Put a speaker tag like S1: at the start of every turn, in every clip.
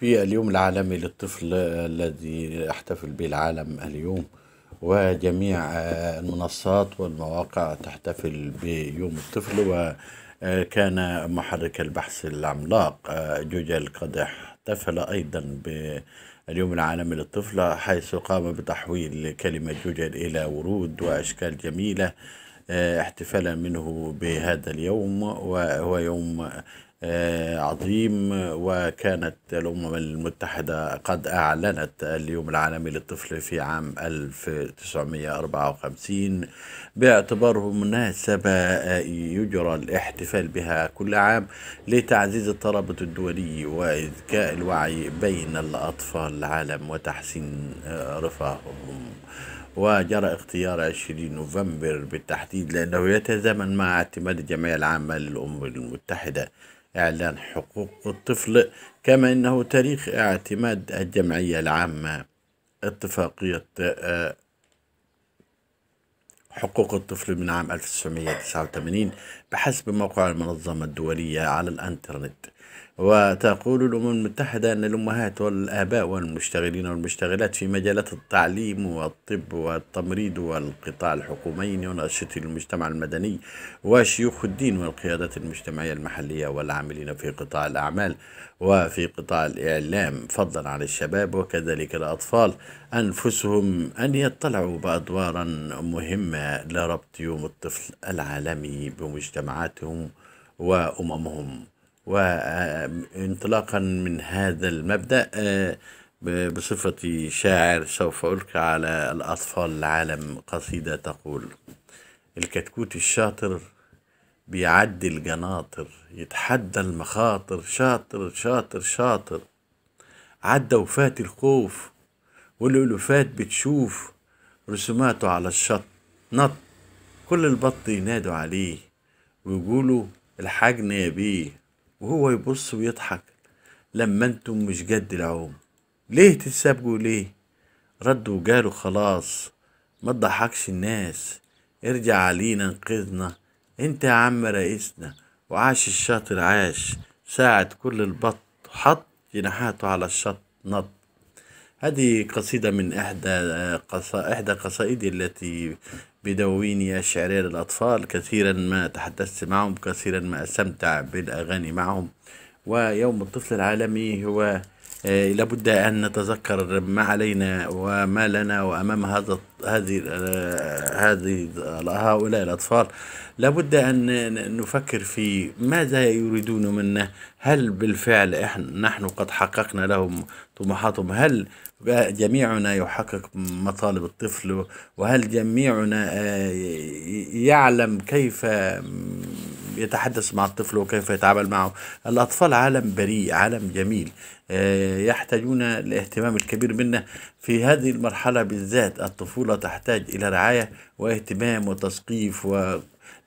S1: في اليوم العالمي للطفل الذي يحتفل به العالم اليوم وجميع المنصات والمواقع تحتفل بيوم الطفل وكان محرك البحث العملاق جوجل قد احتفل أيضا باليوم العالمي للطفل حيث قام بتحويل كلمة جوجل إلى ورود وأشكال جميلة احتفالا منه بهذا اليوم وهو يوم آه، عظيم وكانت الأمم المتحدة قد أعلنت اليوم العالمي للطفل في عام 1954 باعتباره مناسبة آه، يجرى الاحتفال بها كل عام لتعزيز الترابط الدولي وإذكاء الوعي بين الأطفال العالم وتحسين آه، رفاههم وجرى اختيار 20 نوفمبر بالتحديد لأنه يتزامن مع اعتماد الجمعية العامة للأمم المتحدة إعلان حقوق الطفل كما أنه تاريخ اعتماد الجمعية العامة اتفاقية آه، حقوق الطفل من عام 1989 بحسب موقع المنظمة الدولية على الأنترنت وتقول الأمم المتحدة أن الأمهات والآباء والمشتغلين والمشتغلات في مجالات التعليم والطب والتمريض والقطاع الحكومي ونشط المجتمع المدني وشيوخ الدين والقيادات المجتمعية المحلية والعاملين في قطاع الأعمال وفي قطاع الإعلام فضلا عن الشباب وكذلك الأطفال أنفسهم أن يطلعوا بأدوارا مهمة لربط يوم الطفل العالمي بمجتمعاتهم وأممهم وانطلاقا من هذا المبدأ آه، بصفتي شاعر سوف ألقي على الأطفال العالم قصيدة تقول الكتكوت الشاطر بيعدي الجناطر يتحدى المخاطر شاطر شاطر شاطر عدى وفات الخوف والألوفات بتشوف رسوماته على الشط نط كل البط ينادوا عليه ويقولوا الحجن يا بيه وهو يبص ويضحك لما انتم مش جد العوم ليه تتسابقوا ليه ردوا وقالوا خلاص ما تضحكش الناس ارجع علينا انقذنا انت يا عم رئيسنا وعاش الشاطر عاش ساعد كل البط حط جناحاته على الشط نط هذه قصيدة من إحدى إحدى قصائدي التي بدويني الشعرية للأطفال كثيرا ما تحدثت معهم كثيرا ما استمتع بالأغاني معهم ويوم الطفل العالمي هو آه، لابد أن نتذكر ما علينا وما لنا وأمام هذا هذه آه، هذه هؤلاء الأطفال لابد أن نفكر في ماذا يريدون منا هل بالفعل إحنا نحن قد حققنا لهم طموحاتهم هل جميعنا يحقق مطالب الطفل وهل جميعنا آه، يعلم كيف يتحدث مع الطفل وكيف يتعامل معه الأطفال عالم بريء عالم جميل آه، يحتاجون الاهتمام الكبير منا في هذه المرحلة بالذات الطفولة تحتاج إلى رعاية واهتمام وتثقيف و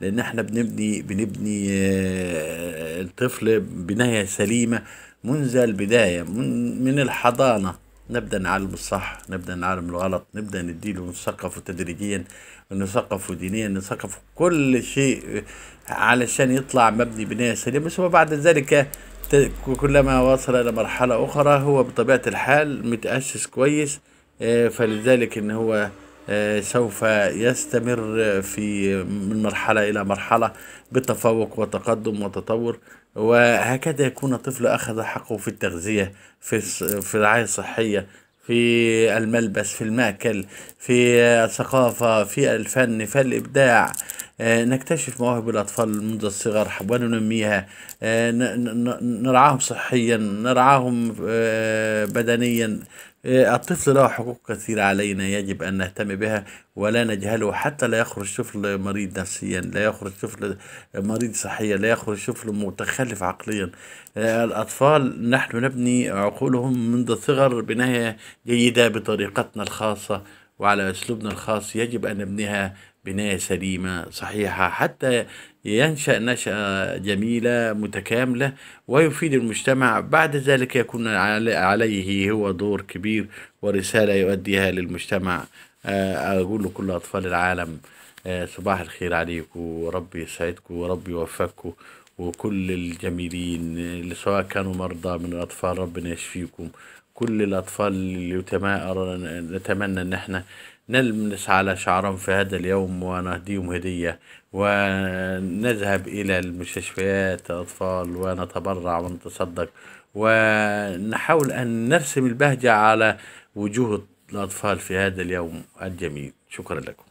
S1: لان احنا بنبني بنبني آه، الطفل بنايه سليمه منذ البدايه من الحضانه نبدا نعلم الصح نبدا نعلم الغلط نبدا نديله نثقفه تدريجيا نثقفه دينيا نثقفه كل شيء علشان يطلع مبني بناء سليمه ثم بعد ذلك كلما وصل الى مرحله اخرى هو بطبيعه الحال متاسس كويس آه، فلذلك ان هو آه، سوف يستمر في من مرحله الى مرحله بتفوق وتقدم وتطور وهكذا يكون الطفل أخذ حقه في التغذية في في الرعاية الصحية في الملبس في المأكل في الثقافة في الفن في الإبداع آه، نكتشف مواهب الأطفال منذ الصغر وننميها آه، نرعاهم صحيا نرعاهم آه، بدنيا إيه، الطفل له حقوق كثيرة علينا يجب أن نهتم بها ولا نجهله حتى لا يخرج طفل مريض نفسيا لا يخرج طفل مريض صحيا لا يخرج طفل متخلف عقليا إيه، الأطفال نحن نبني عقولهم منذ الصغر بناية جيدة بطريقتنا الخاصة وعلى أسلوبنا الخاص يجب أن نبنيها بناية سليمة صحيحة حتى ينشأ نشأة جميلة متكاملة ويفيد المجتمع بعد ذلك يكون عليه هو دور كبير ورسالة يؤديها للمجتمع آه، أقول لكل أطفال العالم آه، صباح الخير عليكم وربي يسعدكم وربي يوفقكم وكل الجميلين اللي سواء كانوا مرضى من الأطفال ربنا يشفيكم كل الأطفال اللي نتمنى إن احنا نلمس على شعرهم في هذا اليوم ونهديهم هدية ونذهب إلى المستشفيات الأطفال ونتبرع ونتصدق ونحاول أن نرسم البهجة على وجوه الأطفال في هذا اليوم الجميل شكرا لكم